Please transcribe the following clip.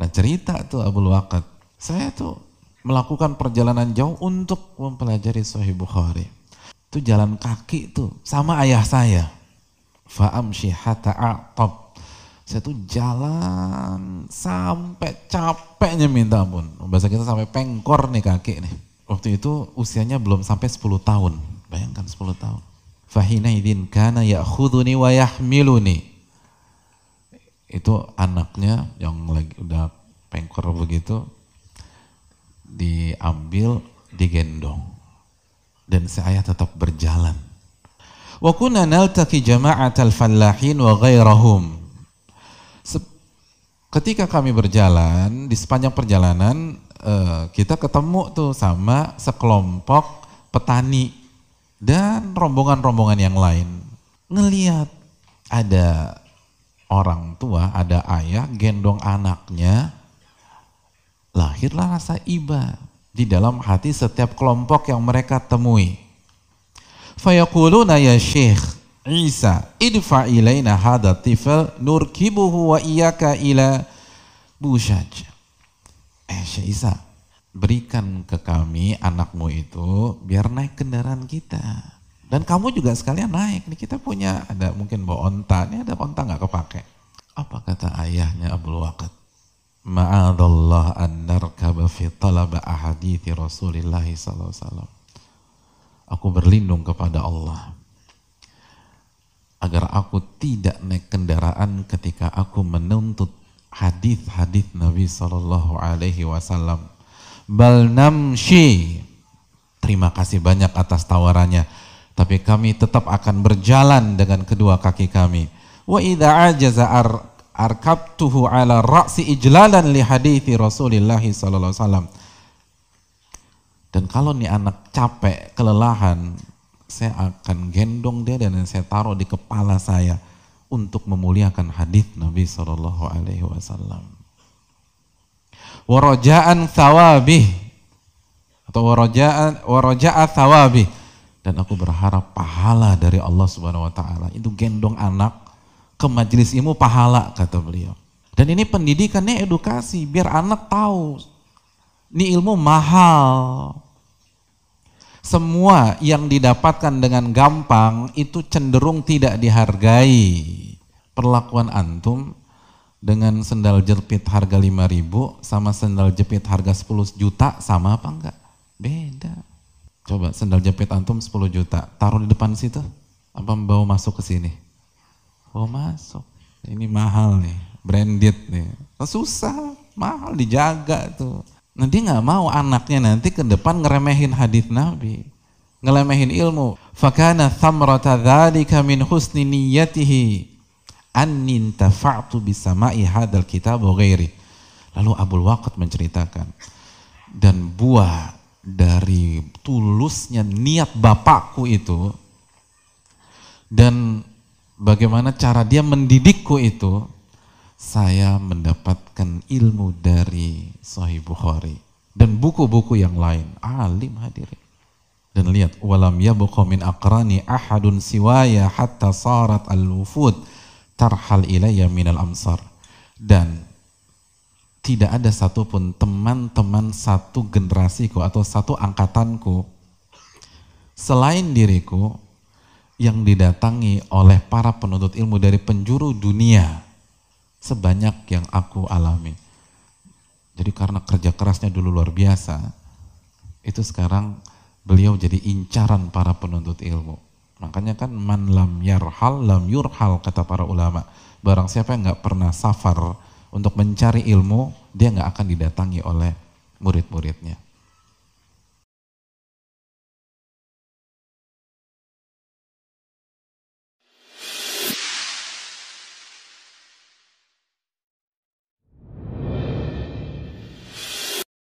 Nah cerita tuh Abu Waqat, saya tuh melakukan perjalanan jauh untuk mempelajari Sahih Bukhari. Itu jalan kaki tuh sama ayah saya. Fa'am hatta a'tab. Saya tuh jalan sampai capeknya minta ampun. Bahasa kita sampai pengkor nih kaki nih. Waktu itu usianya belum sampai 10 tahun. Bayangkan 10 tahun. Fahina idin kana ya'khuduni wa yahmiluni itu anaknya yang lagi udah pengkor begitu diambil digendong dan saya tetap berjalan wa kunna naltaqi al fallahin wa ghairahum ketika kami berjalan di sepanjang perjalanan eh, kita ketemu tuh sama sekelompok petani dan rombongan-rombongan yang lain ngeliat ada orang tua, ada ayah gendong anaknya, lahirlah rasa iba di dalam hati setiap kelompok yang mereka temui. Fayaquluna ya Syekh Isa idfa ilaina hadha tifal nurkibuhu wa iyaka ila bushaj. Eh Syekh Isa, berikan ke kami anakmu itu biar naik kendaraan kita. Dan kamu juga sekalian naik. Nih kita punya ada mungkin bawa onta. Ini ada onta nggak kepake. Apa kata ayahnya Abdul Waqid? Ma'adallah an narkaba fi talaba ahadithi Rasulullah SAW. Aku berlindung kepada Allah agar aku tidak naik kendaraan ketika aku menuntut hadith-hadith Nabi Shallallahu Alaihi Wasallam. Bal namshi. Terima kasih banyak atas tawarannya tapi kami tetap akan berjalan dengan kedua kaki kami. Wa idza ajaza arkabtuhu ala ra'si ijlalan li hadithi Rasulillah sallallahu alaihi wasallam. Dan kalau nih anak capek, kelelahan, saya akan gendong dia dan saya taruh di kepala saya untuk memuliakan hadis Nabi saw. Alaihi Wasallam. thawabih atau warajaan warajaat thawabih dan aku berharap pahala dari Allah Subhanahu wa taala itu gendong anak ke majelis ilmu pahala kata beliau. Dan ini pendidikannya edukasi biar anak tahu ini ilmu mahal. Semua yang didapatkan dengan gampang itu cenderung tidak dihargai. Perlakuan antum dengan sendal jepit harga 5000 sama sendal jepit harga 10 juta sama apa enggak? Beda. Coba sendal jepit antum 10 juta, taruh di depan situ, apa bawa masuk ke sini? Oh masuk. Ini mahal nih, branded nih. Nah, susah, mahal dijaga tuh. Nah dia nggak mau anaknya nanti ke depan ngeremehin hadis Nabi, ngelemehin ilmu. Fakana thamrata dzalika min husni niyatihi annin tafa'tu bisama'i hadal kitab wa Lalu Abul Waqid menceritakan dan buah dari tulusnya niat bapakku itu dan bagaimana cara dia mendidikku itu saya mendapatkan ilmu dari Sahih Bukhari dan buku-buku yang lain alim hadirin dan lihat walam yabqa min aqrani ahadun siwaya hatta sarat al-wufud tarhal ilayya al amsar dan tidak ada satupun teman-teman satu generasiku atau satu angkatanku selain diriku yang didatangi oleh para penuntut ilmu dari penjuru dunia sebanyak yang aku alami. Jadi karena kerja kerasnya dulu luar biasa, itu sekarang beliau jadi incaran para penuntut ilmu. Makanya kan man lam yarhal lam yurhal kata para ulama. Barang siapa yang nggak pernah safar, untuk mencari ilmu, dia nggak akan didatangi oleh murid-muridnya.